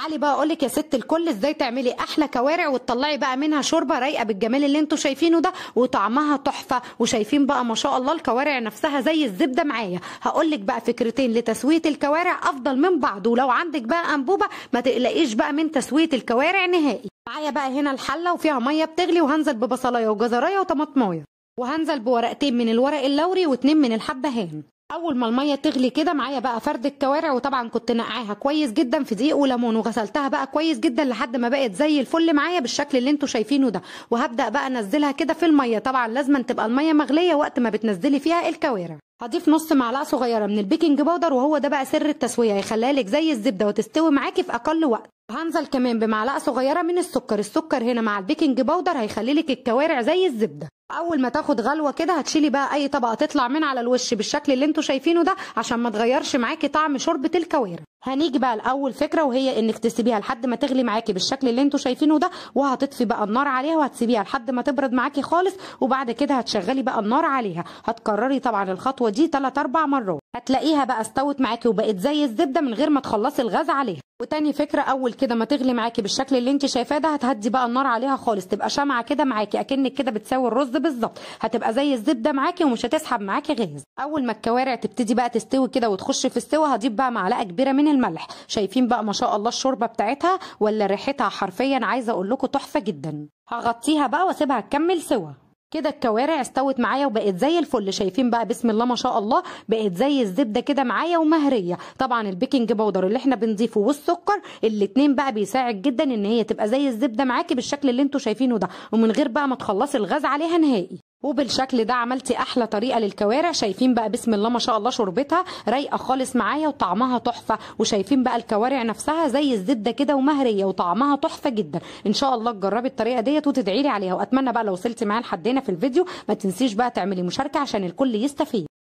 تعالي بقى اقول لك يا ست الكل ازاي تعملي احلى كوارع وتطلعي بقى منها شوربه رايقه بالجمال اللي انتم شايفينه ده وطعمها تحفه وشايفين بقى ما شاء الله الكوارع نفسها زي الزبده معايا هقول لك بقى فكرتين لتسويه الكوارع افضل من بعض ولو عندك بقى انبوبه ما تقلقيش بقى من تسويه الكوارع نهائي معايا بقى هنا الحله وفيها ميه بتغلي وهنزل ببصلايه وجزرايه وطماطمايه وهنزل بورقتين من الورق اللوري واتنين من الحبهان اول ما الميه تغلي كده معايا بقى فرد الكوارع وطبعا كنت نقعاها كويس جدا في دقيق وليمون وغسلتها بقى كويس جدا لحد ما بقت زي الفل معايا بالشكل اللي انتم شايفينه ده وهبدا بقى انزلها كده في الميه طبعا لازم تبقى الميه مغليه وقت ما بتنزلي فيها الكوارع هضيف نص معلقه صغيره من البيكنج باودر وهو ده بقى سر التسويه هيخليها لك زي الزبده وتستوي معاكي في اقل وقت هنزل كمان بمعلقه صغيره من السكر السكر هنا مع البيكنج باودر هيخلي لك الكوارع زي الزبده اول ما تاخد غلوه كده هتشيلي بقى اي طبقه تطلع من على الوش بالشكل اللي انتوا شايفينه ده عشان ما تغيرش معاكي طعم شوربه الكوارع هنيجي بقى لاول فكره وهي انك تسيبيها لحد ما تغلي معاكي بالشكل اللي انتوا شايفينه ده وهتطفي بقى النار عليها وهتسيبيها لحد ما تبرد معاكي خالص وبعد كده هتشغلي بقى النار عليها هتكرري طبعا الخطوه دي 3 4 مرات هتلاقيها بقى استوت معاكي وبقت زي الزبده من غير ما تخلصي الغاز عليها وتاني فكرة أول كده ما تغلي معاكي بالشكل اللي انت شايفاه ده هتهدي بقى النار عليها خالص تبقى شمعة كده معاكي أكنك كده بتساوي الرز بالظبط هتبقى زي الزبدة معاكي ومش هتسحب معاكي غاز أول ما الكوارع تبتدي بقى تستوي كده وتخش في السوا هضيف بقى معلقة كبيرة من الملح شايفين بقى ما شاء الله الشوربة بتاعتها ولا ريحتها حرفيا عايزة أقول لكم تحفة جدا هغطيها بقى واسيبها تكمل سوا كده الكوارع استوت معايا وبقت زي الفل شايفين بقى بسم الله ما شاء الله بقت زي الزبده كده معايا ومهريه طبعا البيكنج باودر اللي احنا بنضيفه والسكر الاتنين بقى بيساعد جدا ان هي تبقى زي الزبده معاكي بالشكل اللي انتوا شايفينه ده ومن غير بقى ما تخلصي الغاز عليها نهائي وبالشكل ده عملتي احلى طريقه للكوارع شايفين بقى بسم الله ما شاء الله شوربتها رايقه خالص معايا وطعمها تحفه وشايفين بقى الكوارع نفسها زي الزبده كده ومهريه وطعمها تحفه جدا ان شاء الله تجربي الطريقه ديت وتدعي لي عليها واتمنى بقى لو وصلتي معايا لحد هنا في الفيديو ما تنسيش بقى تعملي مشاركه عشان الكل يستفيد